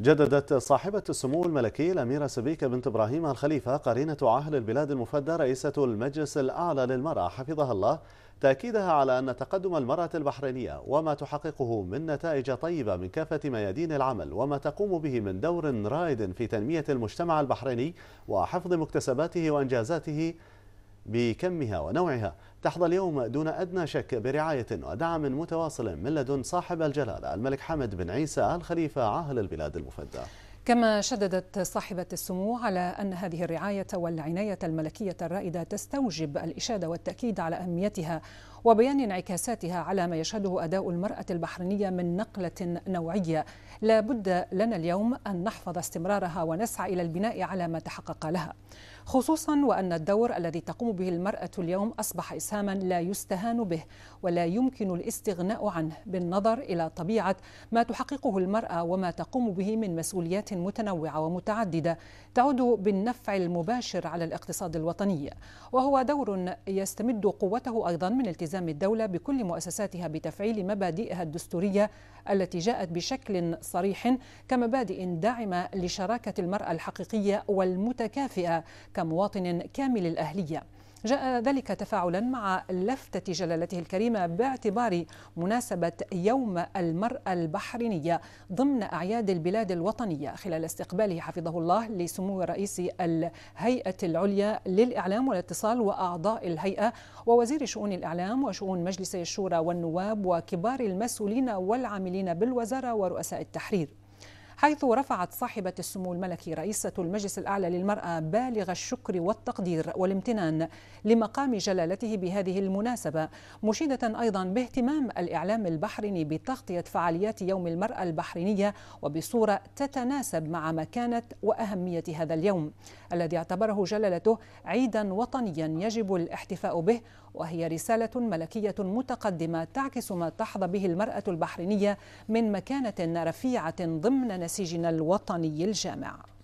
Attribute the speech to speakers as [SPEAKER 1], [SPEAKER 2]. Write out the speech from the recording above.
[SPEAKER 1] جددت صاحبة السمو الملكي الأميرة سبيكة بنت إبراهيم الخليفة قرينة عاهل البلاد المفدى رئيسة المجلس الأعلى للمرأة حفظها الله تأكيدها على أن تقدم المرأة البحرينية وما تحققه من نتائج طيبة من كافة ميادين العمل وما تقوم به من دور رائد في تنمية المجتمع البحريني وحفظ مكتسباته وأنجازاته بكمها ونوعها تحظى اليوم دون أدنى شك برعاية ودعم متواصل من لدن صاحب الجلالة الملك حمد بن عيسى الخليفة عاهل البلاد المفدى
[SPEAKER 2] كما شددت صاحبة السمو على أن هذه الرعاية والعناية الملكية الرائدة تستوجب الإشادة والتأكيد على أهميتها وبيان انعكاساتها على ما يشهده أداء المرأة البحرينية من نقلة نوعية لا بد لنا اليوم أن نحفظ استمرارها ونسعى إلى البناء على ما تحقق لها خصوصا وأن الدور الذي تقوم به المرأة اليوم أصبح إسهاما لا يستهان به ولا يمكن الاستغناء عنه بالنظر إلى طبيعة ما تحققه المرأة وما تقوم به من مسؤوليات متنوعة ومتعددة تعود بالنفع المباشر على الاقتصاد الوطني وهو دور يستمد قوته أيضا من التزام الدولة بكل مؤسساتها بتفعيل مبادئها الدستورية التي جاءت بشكل صريح كمبادئ داعمة لشراكة المرأة الحقيقية والمتكافئة كمواطن كامل الأهلية جاء ذلك تفاعلا مع لفتة جلالته الكريمة باعتبار مناسبة يوم المرأة البحرينية ضمن أعياد البلاد الوطنية خلال استقباله حفظه الله لسمو رئيس الهيئة العليا للإعلام والاتصال وأعضاء الهيئة ووزير شؤون الإعلام وشؤون مجلس الشورى والنواب وكبار المسؤولين والعاملين بالوزارة ورؤساء التحرير حيث رفعت صاحبة السمو الملكي رئيسة المجلس الأعلى للمرأة بالغ الشكر والتقدير والامتنان لمقام جلالته بهذه المناسبة مشيدة أيضا باهتمام الإعلام البحريني بتغطية فعاليات يوم المرأة البحرينية وبصورة تتناسب مع مكانة وأهمية هذا اليوم الذي اعتبره جلالته عيدا وطنيا يجب الاحتفاء به وهي رسالة ملكية متقدمة تعكس ما تحظى به المرأة البحرينية من مكانة رفيعة ضمن نسيجنا الوطني الجامع